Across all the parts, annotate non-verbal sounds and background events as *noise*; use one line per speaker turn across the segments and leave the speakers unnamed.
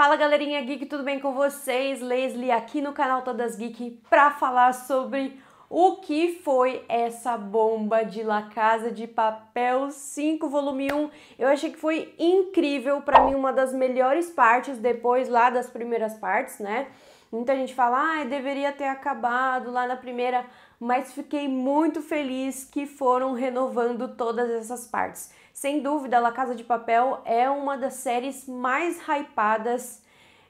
Fala galerinha geek, tudo bem com vocês? Leslie aqui no canal Todas Geek para falar sobre o que foi essa bomba de La Casa de Papel 5 volume 1. Eu achei que foi incrível, para mim uma das melhores partes depois lá das primeiras partes, né? Muita gente fala, ah, deveria ter acabado lá na primeira, mas fiquei muito feliz que foram renovando todas essas partes. Sem dúvida, La Casa de Papel é uma das séries mais hypadas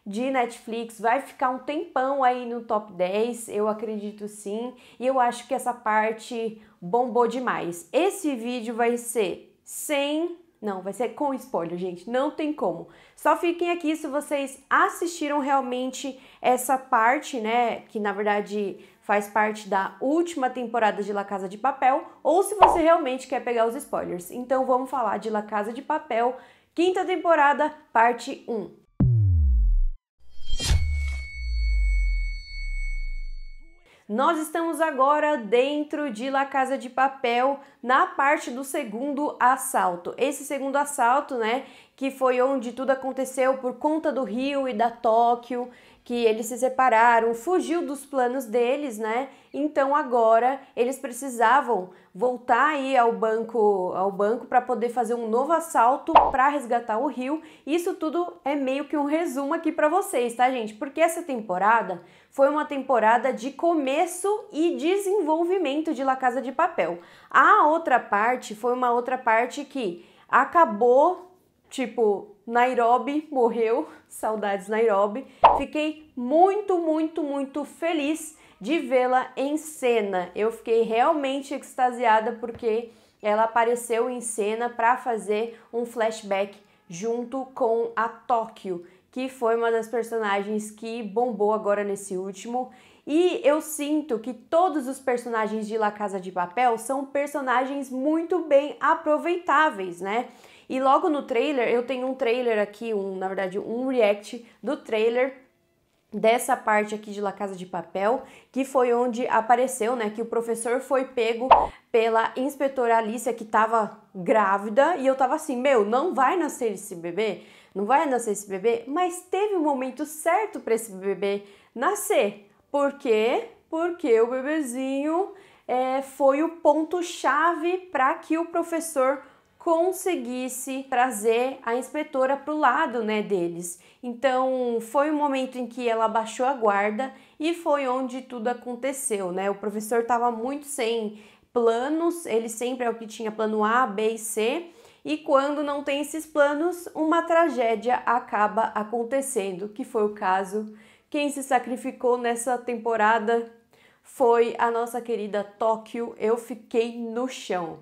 de Netflix, vai ficar um tempão aí no top 10, eu acredito sim, e eu acho que essa parte bombou demais. Esse vídeo vai ser sem não, vai ser com spoiler, gente. Não tem como. Só fiquem aqui se vocês assistiram realmente essa parte, né? Que na verdade faz parte da última temporada de La Casa de Papel, ou se você realmente quer pegar os spoilers. Então vamos falar de La Casa de Papel, quinta temporada, parte 1. Nós estamos agora dentro de La Casa de Papel, na parte do segundo assalto. Esse segundo assalto, né, que foi onde tudo aconteceu por conta do Rio e da Tóquio que eles se separaram, fugiu dos planos deles, né? Então agora eles precisavam voltar aí ao banco, ao banco para poder fazer um novo assalto para resgatar o Rio. Isso tudo é meio que um resumo aqui para vocês, tá, gente? Porque essa temporada foi uma temporada de começo e desenvolvimento de La Casa de Papel. A outra parte foi uma outra parte que acabou tipo Nairobi morreu, saudades Nairobi. Fiquei muito, muito, muito feliz de vê-la em cena. Eu fiquei realmente extasiada porque ela apareceu em cena para fazer um flashback junto com a Tóquio, que foi uma das personagens que bombou agora nesse último. E eu sinto que todos os personagens de La Casa de Papel são personagens muito bem aproveitáveis, né? E logo no trailer, eu tenho um trailer aqui, um, na verdade, um react do trailer dessa parte aqui de La Casa de Papel, que foi onde apareceu, né, que o professor foi pego pela inspetora Alicia que estava grávida e eu tava assim, meu, não vai nascer esse bebê, não vai nascer esse bebê, mas teve o um momento certo para esse bebê nascer. Por quê? Porque o bebezinho é, foi o ponto chave para que o professor conseguisse trazer a inspetora para o lado né, deles. Então foi o um momento em que ela baixou a guarda e foi onde tudo aconteceu. Né? O professor estava muito sem planos, ele sempre é o que tinha plano A, B e C. E quando não tem esses planos, uma tragédia acaba acontecendo, que foi o caso. Quem se sacrificou nessa temporada foi a nossa querida Tóquio. Eu fiquei no chão.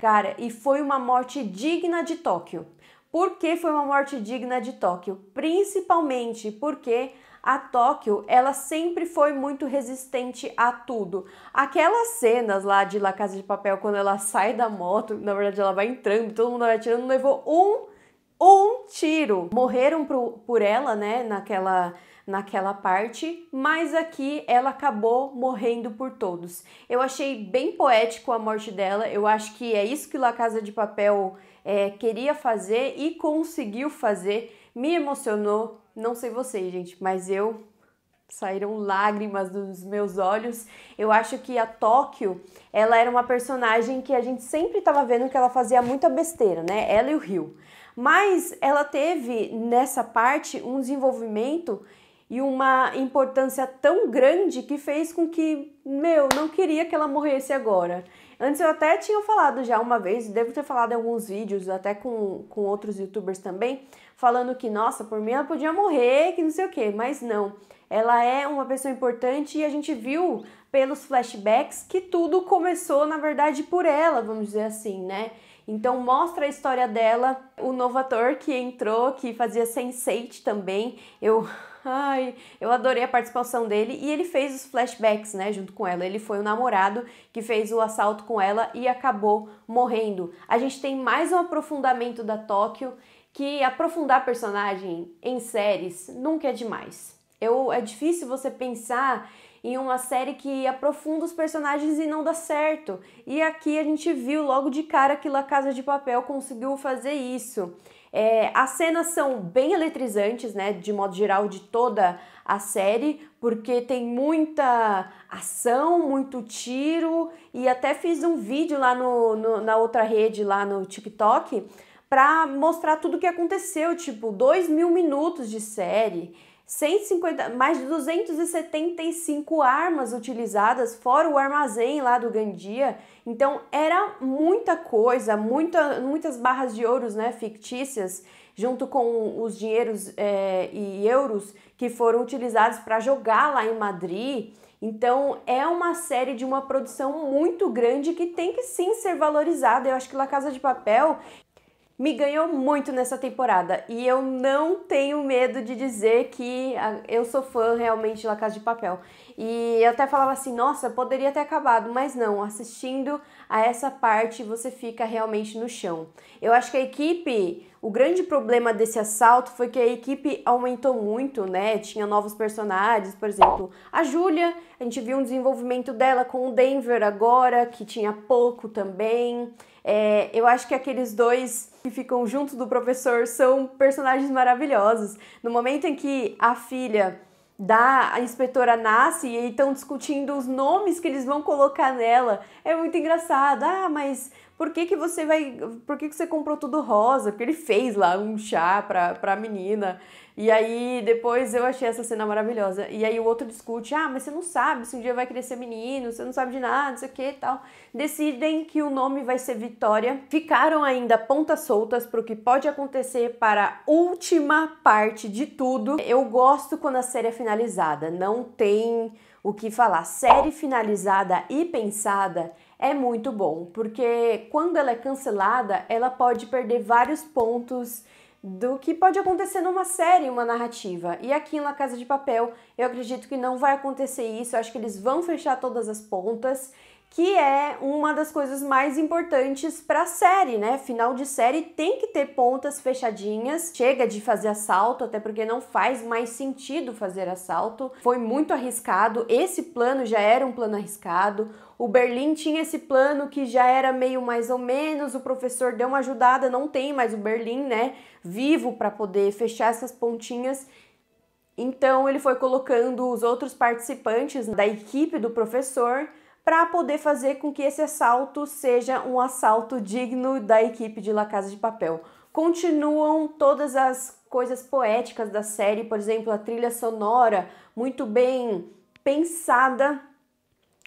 Cara, e foi uma morte digna de Tóquio. Por que foi uma morte digna de Tóquio? Principalmente porque a Tóquio, ela sempre foi muito resistente a tudo. Aquelas cenas lá de La Casa de Papel, quando ela sai da moto, na verdade ela vai entrando, todo mundo vai atirando, levou um, um tiro. Morreram pro, por ela, né, naquela naquela parte, mas aqui ela acabou morrendo por todos. Eu achei bem poético a morte dela, eu acho que é isso que La Casa de Papel é, queria fazer e conseguiu fazer. Me emocionou, não sei vocês, gente, mas eu saíram lágrimas dos meus olhos. Eu acho que a Tóquio, ela era uma personagem que a gente sempre estava vendo que ela fazia muita besteira, né? Ela e o Rio. Mas ela teve nessa parte um desenvolvimento e uma importância tão grande que fez com que, meu, não queria que ela morresse agora. Antes eu até tinha falado já uma vez, devo ter falado em alguns vídeos, até com, com outros youtubers também, falando que, nossa, por mim ela podia morrer, que não sei o que, mas não. Ela é uma pessoa importante e a gente viu pelos flashbacks que tudo começou, na verdade, por ela, vamos dizer assim, né? Então mostra a história dela, o novo ator que entrou, que fazia Sense8 também. Eu Ai, eu adorei a participação dele e ele fez os flashbacks, né, junto com ela. Ele foi o namorado que fez o assalto com ela e acabou morrendo. A gente tem mais um aprofundamento da Tóquio que aprofundar personagem em séries nunca é demais. Eu, é difícil você pensar em uma série que aprofunda os personagens e não dá certo. E aqui a gente viu logo de cara que La Casa de Papel conseguiu fazer isso. É, as cenas são bem eletrizantes, né, de modo geral, de toda a série, porque tem muita ação, muito tiro, e até fiz um vídeo lá no, no na outra rede, lá no TikTok, para mostrar tudo o que aconteceu, tipo, dois mil minutos de série. 150, mais de 275 armas utilizadas, fora o armazém lá do Gandia. Então era muita coisa, muita, muitas barras de ouros né, fictícias, junto com os dinheiros é, e euros que foram utilizados para jogar lá em Madrid. Então é uma série de uma produção muito grande que tem que sim ser valorizada. Eu acho que La Casa de Papel me ganhou muito nessa temporada e eu não tenho medo de dizer que ah, eu sou fã realmente de La Casa de Papel. E eu até falava assim, nossa, poderia ter acabado, mas não, assistindo a essa parte você fica realmente no chão. Eu acho que a equipe, o grande problema desse assalto foi que a equipe aumentou muito, né? Tinha novos personagens, por exemplo, a Júlia, a gente viu um desenvolvimento dela com o Denver agora, que tinha pouco também. É, eu acho que aqueles dois que ficam junto do professor são personagens maravilhosos. No momento em que a filha da inspetora nasce e estão discutindo os nomes que eles vão colocar nela. É muito engraçado. Ah, mas por que, que você vai. Por que, que você comprou tudo rosa? Porque ele fez lá um chá para pra menina. E aí depois eu achei essa cena maravilhosa. E aí o outro discute: ah, mas você não sabe se um dia vai crescer menino, você não sabe de nada, não sei o que e tal. Decidem que o nome vai ser Vitória. Ficaram ainda pontas soltas para o que pode acontecer para a última parte de tudo. Eu gosto quando a série é finalizada, não tem o que falar. Série finalizada e pensada é muito bom, porque quando ela é cancelada, ela pode perder vários pontos do que pode acontecer numa série, uma narrativa. E aqui em La Casa de Papel, eu acredito que não vai acontecer isso. Eu acho que eles vão fechar todas as pontas que é uma das coisas mais importantes para série, né? Final de série tem que ter pontas fechadinhas. Chega de fazer assalto, até porque não faz mais sentido fazer assalto. Foi muito arriscado. Esse plano já era um plano arriscado. O Berlim tinha esse plano que já era meio mais ou menos, o professor deu uma ajudada, não tem mais o Berlim, né? Vivo para poder fechar essas pontinhas. Então ele foi colocando os outros participantes da equipe do professor para poder fazer com que esse assalto seja um assalto digno da equipe de La Casa de Papel. Continuam todas as coisas poéticas da série, por exemplo, a trilha sonora muito bem pensada.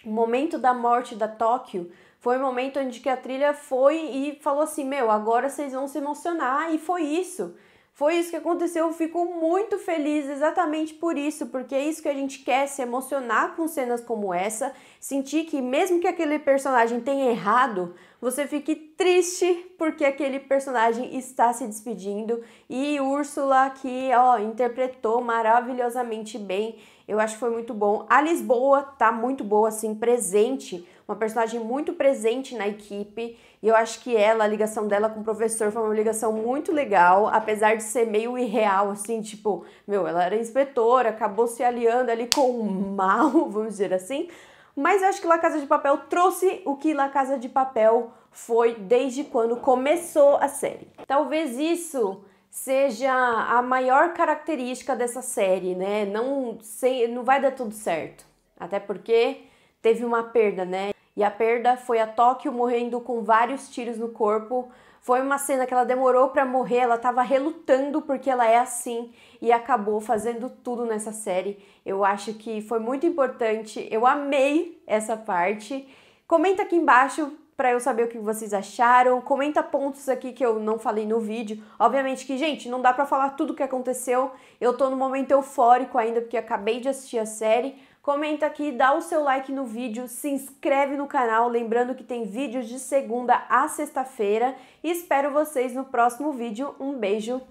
O momento da morte da Tóquio foi o um momento onde que a trilha foi e falou assim: "Meu, agora vocês vão se emocionar" e foi isso. Foi isso que aconteceu, eu fico muito feliz exatamente por isso, porque é isso que a gente quer, se emocionar com cenas como essa, sentir que mesmo que aquele personagem tenha errado, você fique triste porque aquele personagem está se despedindo e Úrsula que, ó, interpretou maravilhosamente bem. Eu acho que foi muito bom. A Lisboa tá muito boa assim, presente uma personagem muito presente na equipe. E eu acho que ela, a ligação dela com o professor foi uma ligação muito legal, apesar de ser meio irreal, assim, tipo, meu, ela era inspetora, acabou se aliando ali com o mal, *laughs* vamos dizer assim. Mas eu acho que La Casa de Papel trouxe o que La Casa de Papel foi desde quando começou a série. Talvez isso seja a maior característica dessa série, né? Não, sem, não vai dar tudo certo. Até porque teve uma perda, né? E a perda foi a Tóquio morrendo com vários tiros no corpo. Foi uma cena que ela demorou para morrer, ela estava relutando porque ela é assim e acabou fazendo tudo nessa série. Eu acho que foi muito importante, eu amei essa parte. Comenta aqui embaixo para eu saber o que vocês acharam. Comenta pontos aqui que eu não falei no vídeo. Obviamente que, gente, não dá para falar tudo o que aconteceu. Eu tô no momento eufórico ainda porque acabei de assistir a série, Comenta aqui, dá o seu like no vídeo, se inscreve no canal, lembrando que tem vídeos de segunda a sexta-feira. E espero vocês no próximo vídeo. Um beijo,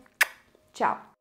tchau!